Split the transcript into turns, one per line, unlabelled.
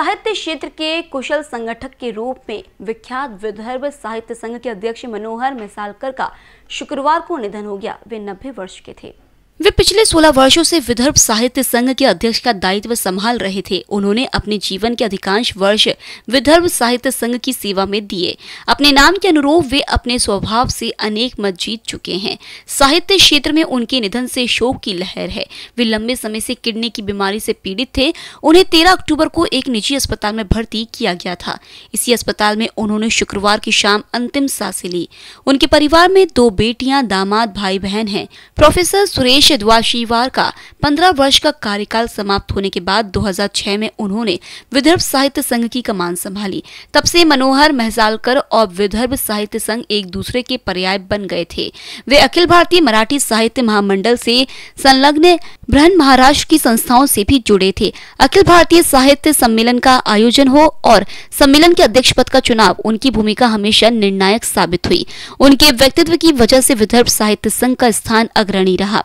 साहित्य क्षेत्र के कुशल संगठक के रूप में विख्यात विदर्भ साहित्य संघ के अध्यक्ष मनोहर मिसालकर का शुक्रवार को निधन हो गया वे नब्बे वर्ष के थे वे पिछले 16 वर्षों से विदर्भ साहित्य संघ के अध्यक्ष का दायित्व संभाल रहे थे उन्होंने अपने जीवन के अधिकांश वर्ष विदर्भ साहित्य संघ की सेवा में दिए अपने नाम के अनुरूप वे अपने स्वभाव से अनेक मत जीत चुके हैं साहित्य क्षेत्र में उनके निधन से शोक की लहर है वे लंबे समय से किडनी की बीमारी से पीड़ित थे उन्हें तेरह अक्टूबर को एक निजी अस्पताल में भर्ती किया गया था इसी अस्पताल में उन्होंने शुक्रवार की शाम अंतिम सांसें ली उनके परिवार में दो बेटिया दामाद भाई बहन है प्रोफेसर सुरेश अध्यक्ष द्वाशीवार का 15 वर्ष का कार्यकाल समाप्त होने के बाद 2006 में उन्होंने विदर्भ साहित्य संघ की कमान संभाली तब से मनोहर महजालकर और विदर्भ साहित्य संघ एक दूसरे के पर्याय बन गए थे वे अखिल भारतीय मराठी साहित्य महामंडल से संलग्न ब्रहण महाराष्ट्र की संस्थाओं से भी जुड़े थे अखिल भारतीय साहित्य सम्मेलन का आयोजन हो और सम्मेलन के अध्यक्ष पद का चुनाव उनकी भूमिका हमेशा निर्णायक साबित हुई उनके व्यक्तित्व की वजह से विदर्भ साहित्य संघ का स्थान अग्रणी रहा